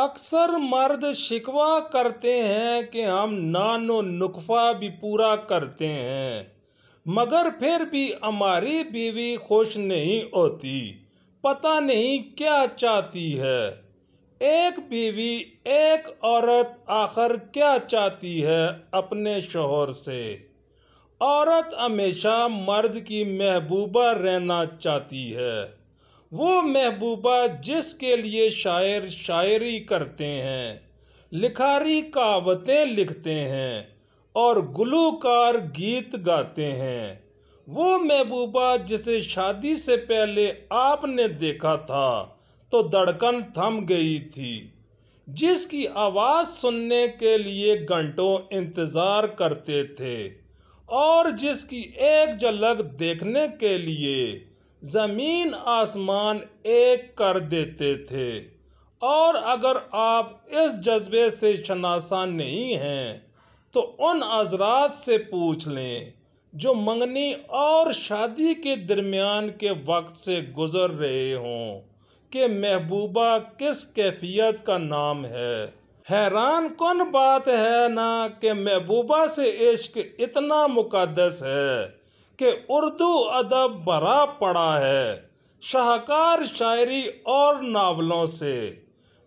अक्सर मर्द शिकवा करते हैं कि हम नानो नुकफा भी पूरा करते हैं मगर फिर भी हमारी बीवी खुश नहीं होती पता नहीं क्या चाहती है एक बीवी एक औरत आखिर क्या चाहती है अपने शोहर से औरत हमेशा मर्द की महबूबा रहना चाहती है वो महबूबा जिसके लिए शायर शायरी करते हैं लिखारी कावतें लिखते हैं और गुलूकार गीत गाते हैं वो महबूबा जिसे शादी से पहले आपने देखा था तो धड़कन थम गई थी जिसकी आवाज़ सुनने के लिए घंटों इंतज़ार करते थे और जिसकी एक झलक देखने के लिए ज़मीन आसमान एक कर देते थे और अगर आप इस जज्बे से शनासा नहीं हैं तो उन हजरात से पूछ लें जो मंगनी और शादी के दरमियान के वक्त से गुज़र रहे हों कि महबूबा किस कैफियत का नाम है हैरान कौन बात है ना कि महबूबा से इश्क इतना मुकदस है कि उर्दू अदब भरा पड़ा है शाहकार शायरी और नावलों से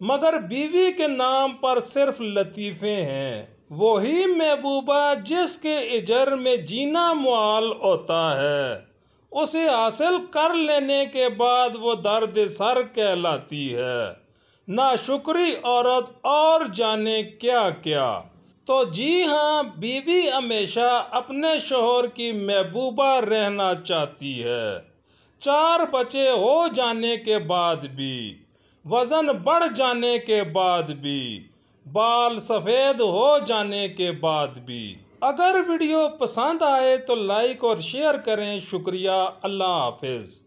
मगर बीवी के नाम पर सिर्फ लतीफ़े हैं वही महबूबा जिसके इजर में जीना मुआल होता है उसे हासिल कर लेने के बाद वो दर्द सर कहलाती है ना शुक्री औरत और जाने क्या क्या तो जी हाँ बीवी हमेशा अपने शोहर की महबूबा रहना चाहती है चार बच्चे हो जाने के बाद भी वज़न बढ़ जाने के बाद भी बाल सफ़ेद हो जाने के बाद भी अगर वीडियो पसंद आए तो लाइक और शेयर करें शुक्रिया अल्लाह हाफिज़